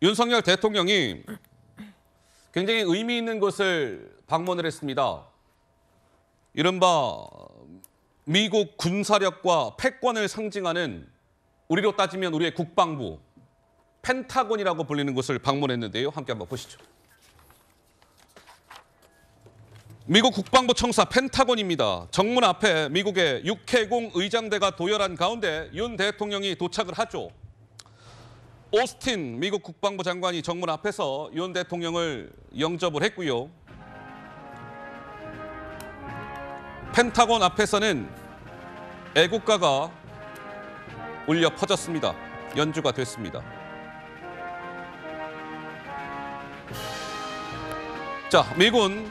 윤석열 대통령이 굉장히 의미 있는 곳을 방문을 했습니다. 이른바 미국 군사력과 패권을 상징하는 우리로 따지면 우리의 국방부 펜타곤이라고 불리는 곳을 방문했는데요. 함께 한번 보시죠. 미국 국방부 청사 펜타곤입니다. 정문 앞에 미국의 육해공 의장대가 도열한 가운데 윤 대통령이 도착을 하죠. 오스틴 미국 국방부 장관이 정문 앞에서 윤 대통령을 영접을 했고요. 펜타곤 앞에서는 애국가가 울려 퍼졌습니다. 연주가 됐습니다. 자, 미군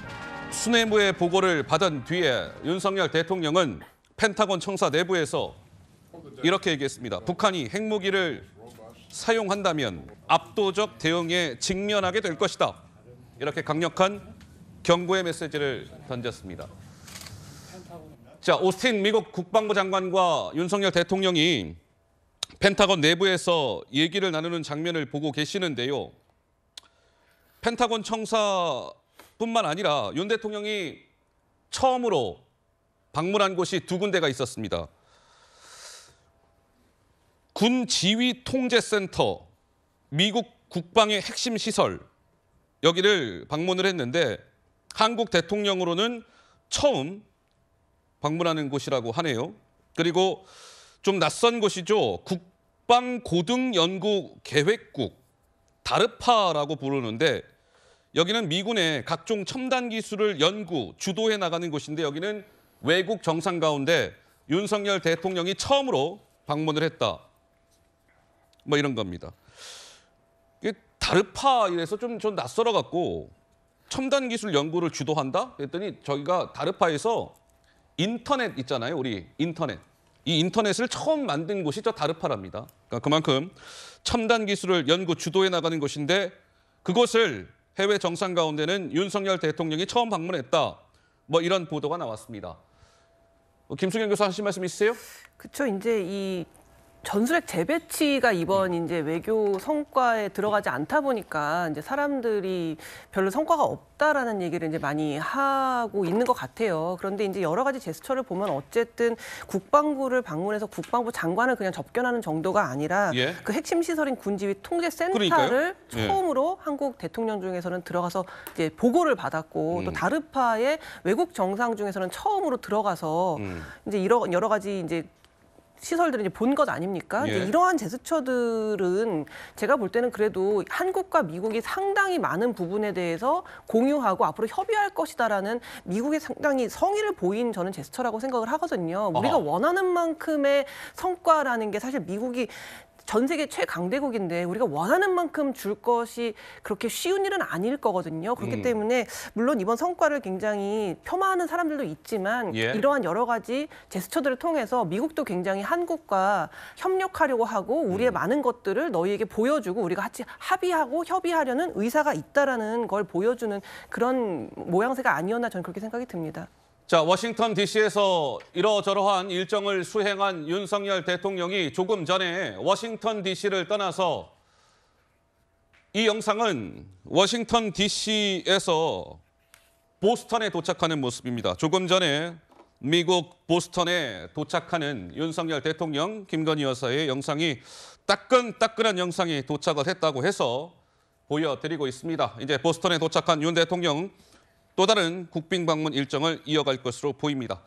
수뇌부의 보고를 받은 뒤에 윤석열 대통령은 펜타곤 청사 내부에서 이렇게 얘기했습니다. 북한이 핵무기를 사용한다면 압도적 대응에 직면하게 될 것이다. 이렇게 강력한 경고의 메시지를 던졌습니다. 자, 오스틴 미국 국방부 장관과 윤석열 대통령이 펜타곤 내부에서 얘기를 나누는 장면을 보고 계시는데요. 펜타곤 청사뿐만 아니라 윤 대통령이 처음으로 방문한 곳이 두 군데가 있었습니다. 군 지휘 통제센터, 미국 국방의 핵심 시설 여기를 방문을 했는데 한국 대통령으로는 처음 방문하는 곳이라고 하네요. 그리고 좀 낯선 곳이죠. 국방고등연구계획국, 다르파라고 부르는데 여기는 미군의 각종 첨단 기술을 연구, 주도해 나가는 곳인데 여기는 외국 정상 가운데 윤석열 대통령이 처음으로 방문을 했다. 뭐 이런 겁니다. 다르파 이래서 좀전 낯설어 갖고 첨단 기술 연구를 주도한다? 그랬더니 저희가 다르파에서 인터넷 있잖아요. 우리 인터넷. 이 인터넷을 처음 만든 곳이 저 다르파랍니다. 그러니까 그만큼 첨단 기술을 연구 주도해 나가는 것인데 그것을 해외 정상 가운데는 윤석열 대통령이 처음 방문했다. 뭐 이런 보도가 나왔습니다. 뭐 김수경 교수 하신 말씀 있으세요? 그렇죠. 이제 이 전술핵 재배치가 이번 이제 외교 성과에 들어가지 않다 보니까 이제 사람들이 별로 성과가 없다라는 얘기를 이제 많이 하고 있는 것 같아요. 그런데 이제 여러 가지 제스처를 보면 어쨌든 국방부를 방문해서 국방부 장관을 그냥 접견하는 정도가 아니라 예. 그 핵심 시설인 군지휘 통제센터를 예. 처음으로 예. 한국 대통령 중에서는 들어가서 이제 보고를 받았고 음. 또 다르파의 외국 정상 중에서는 처음으로 들어가서 음. 이제 여러 가지 이제 시설들을 이제 본것 아닙니까? 예. 이러한 제스처들은 제가 볼 때는 그래도 한국과 미국이 상당히 많은 부분에 대해서 공유하고 앞으로 협의할 것이다라는 미국의 상당히 성의를 보인 저는 제스처라고 생각을 하거든요. 우리가 아하. 원하는 만큼의 성과라는 게 사실 미국이 전 세계 최강대국인데 우리가 원하는 만큼 줄 것이 그렇게 쉬운 일은 아닐 거거든요. 그렇기 음. 때문에 물론 이번 성과를 굉장히 폄하하는 사람들도 있지만 예. 이러한 여러 가지 제스처들을 통해서 미국도 굉장히 한국과 협력하려고 하고 우리의 음. 많은 것들을 너희에게 보여주고 우리가 같이 합의하고 협의하려는 의사가 있다라는 걸 보여주는 그런 모양새가 아니었나 저는 그렇게 생각이 듭니다. 자, 워싱턴 DC에서 이러저러한 일정을 수행한 윤석열 대통령이 조금 전에 워싱턴 DC를 떠나서 이 영상은 워싱턴 DC에서 보스턴에 도착하는 모습입니다. 조금 전에 미국 보스턴에 도착하는 윤석열 대통령 김건희 여사의 영상이 따끈따끈한 영상이 도착을 했다고 해서 보여드리고 있습니다. 이제 보스턴에 도착한 윤 대통령 또 다른 국빈 방문 일정을 이어갈 것으로 보입니다.